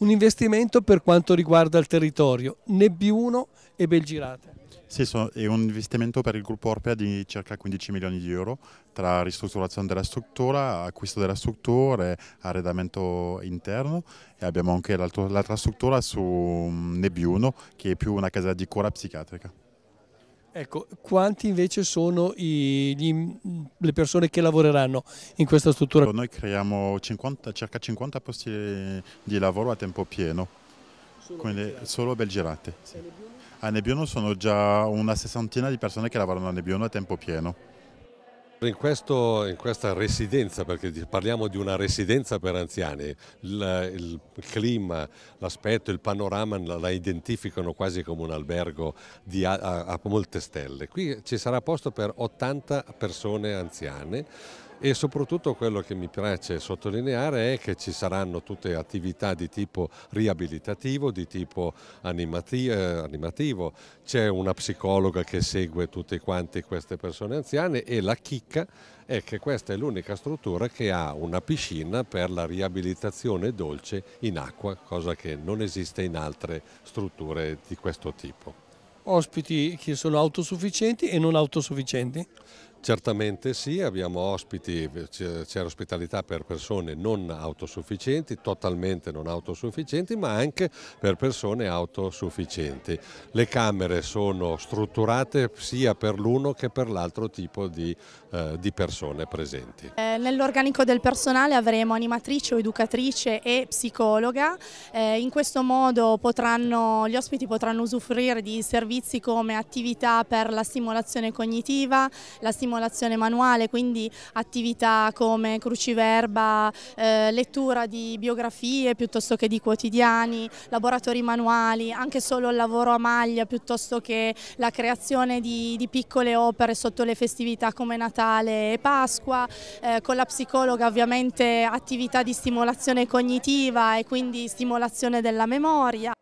un investimento per quanto riguarda il territorio, Nebbiuno e Belgirate. Sì, è un investimento per il gruppo Orpea di circa 15 milioni di euro tra ristrutturazione della struttura, acquisto della struttura, arredamento interno e abbiamo anche l'altra struttura su mm, Nebbiuno che è più una casa di cura psichiatrica. Ecco, quanti invece sono i, gli, le persone che lavoreranno in questa struttura? Ecco, noi creiamo 50, circa 50 posti di lavoro a tempo pieno, solo quindi belgirate. solo belgirate. Sì. A Nebbiolo sono già una sessantina di persone che lavorano a Nebbiolo a tempo pieno. In, questo, in, questa residenza, perché parliamo di una residenza per anziani, il, il clima, l'aspetto, il panorama la, identificano quasi come un albergo di, a, a molte stelle. Qui ci sarà posto per 80 persone anziane e soprattutto quello che mi piace sottolineare è che ci saranno tutte attività di tipo riabilitativo, di tipo animati eh, animativo, c'è una psicologa che segue tutte quanti queste persone anziane e la chicca è che questa è l'unica struttura che ha una piscina per la riabilitazione dolce in acqua, cosa che non esiste in altre strutture di questo tipo. Ospiti che sono autosufficienti e non autosufficienti? Certamente sì, abbiamo ospiti, c'è ospitalità per persone non autosufficienti, totalmente non autosufficienti, ma anche per persone autosufficienti. Le camere sono strutturate sia per l'uno che per l'altro tipo di, eh, di, persone presenti. Eh, Nell'organico del personale avremo animatrice o educatrice e psicologa, eh, in questo modo potranno, gli ospiti potranno usufruire di servizi come attività per la stimolazione cognitiva, la stimolazione stimolazione manuale, quindi attività come cruciverba, eh, lettura di biografie piuttosto che di quotidiani, laboratori manuali, anche solo il lavoro a maglia piuttosto che la creazione di, di piccole opere sotto le festività come Natale e Pasqua, eh, con la psicologa ovviamente attività di stimolazione cognitiva e quindi stimolazione della memoria.